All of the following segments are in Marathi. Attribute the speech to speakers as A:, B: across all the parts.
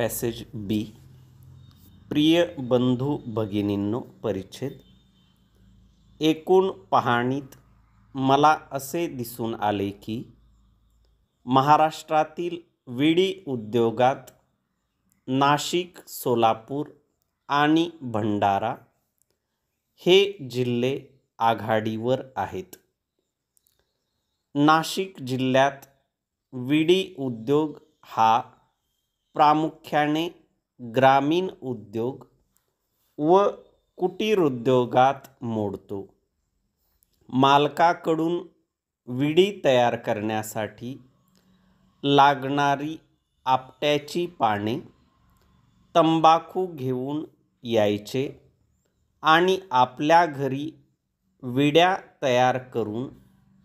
A: पॅसेज बी प्रिय बंधू भगिनींनो परिच्छेद एकूण पाहणीत मला असे दिसून आले की महाराष्ट्रातील विडी उद्योगात नाशिक सोलापूर आणि भंडारा हे जिल्हे आघाडीवर आहेत नाशिक जिल्ह्यात विडी उद्योग हा प्रामुख्याने ग्रामीण उद्योग व कुटीर उद्योगात मोडतो मालकाकडून विडी तयार करण्यासाठी लागणारी आपट्याची पाने तंबाखू घेऊन यायचे आणि आपल्या घरी विड्या तयार करून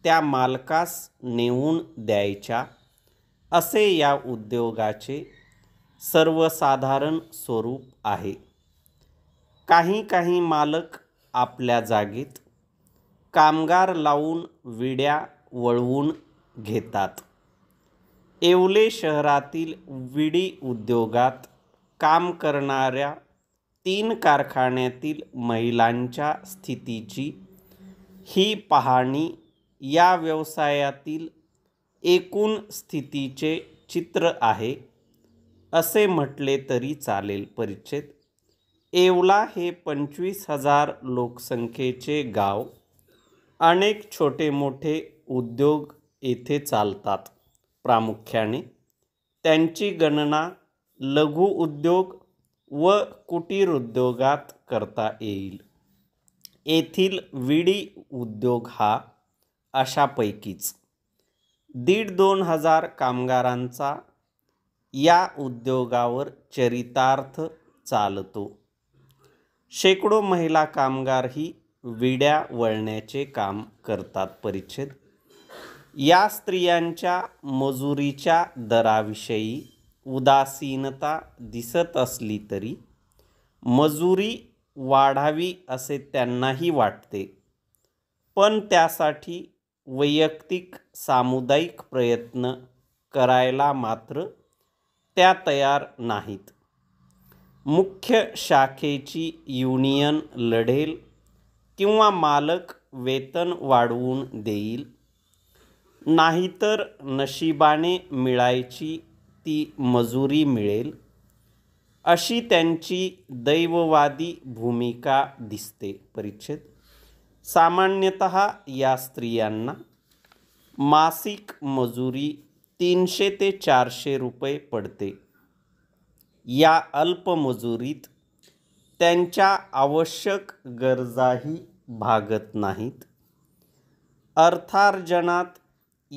A: त्या मालकास नेऊन द्यायच्या असे या उद्योगाचे सर्वसाधारण स्वरूप आहे काही काही मालक आपल्या जागेत कामगार लावून विड्या वळवून घेतात येवले शहरातील विडी उद्योगात काम करणाऱ्या तीन कारखान्यातील महिलांच्या स्थितीची ही पाहणी या व्यवसायातील एकूण स्थितीचे चित्र आहे असे म्हटले तरी चालेल परिच्छेद एवला हे पंचवीस हजार लोकसंख्येचे गाव अनेक छोटे मोठे उद्योग येथे चालतात प्रामुख्याने त्यांची गणना लघु उद्योग व कुटीर उद्योगात करता येईल येथील विडी उद्योग हा अशापैकीच दीड दोन हजार कामगारांचा या उद्योगावर चरितार्थ चालतो शेकडो महिला कामगार ही विड्या वळण्याचे काम करतात परिच्छेद या स्त्रियांच्या मजुरीच्या दराविषयी उदासीनता दिसत असली तरी मजुरी वाढावी असे त्यांनाही वाटते पण त्यासाठी वैयक्तिक सामुदायिक प्रयत्न करायला मात्र त्या तयार नाहीत मुख्य शाखेची युनियन लढेल किंवा मालक वेतन वाढवून देईल नाहीतर नशिबाने मिळायची ती मजुरी मिळेल अशी त्यांची दैववादी भूमिका दिसते परिच्छेद सामान्यत या स्त्रियांना मासिक मजुरी तीनशे ते चारशे रुपये पडते या अल्पमजुरीत त्यांच्या आवश्यक गरजाही भागत नाहीत अर्थार्जनात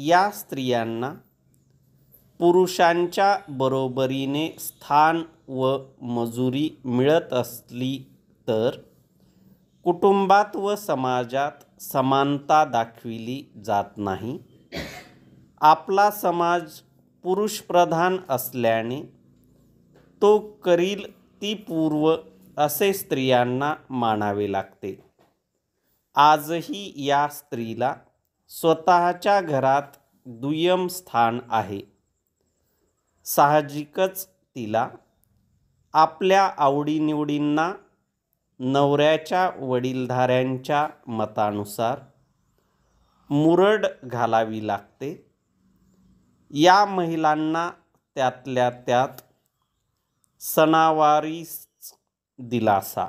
A: या स्त्रियांना पुरुषांच्या बरोबरीने स्थान व मजुरी मिळत असली तर कुटुंबात व समाजात समानता दाखविली जात नाही आपला समाज पुरुषप्रधान असल्याने तो करील ती पूर्व असे स्त्रियांना मानावे लागते आजही या स्त्रीला स्वतःच्या घरात दुय्यम स्थान आहे साहजिकच तिला आपल्या आवडीनिवडींना नवऱ्याच्या वडीलधाऱ्यांच्या मतानुसार मुरड घालावी लागते या महिलांना त्यातल्या त्यात सनावारी दिलासा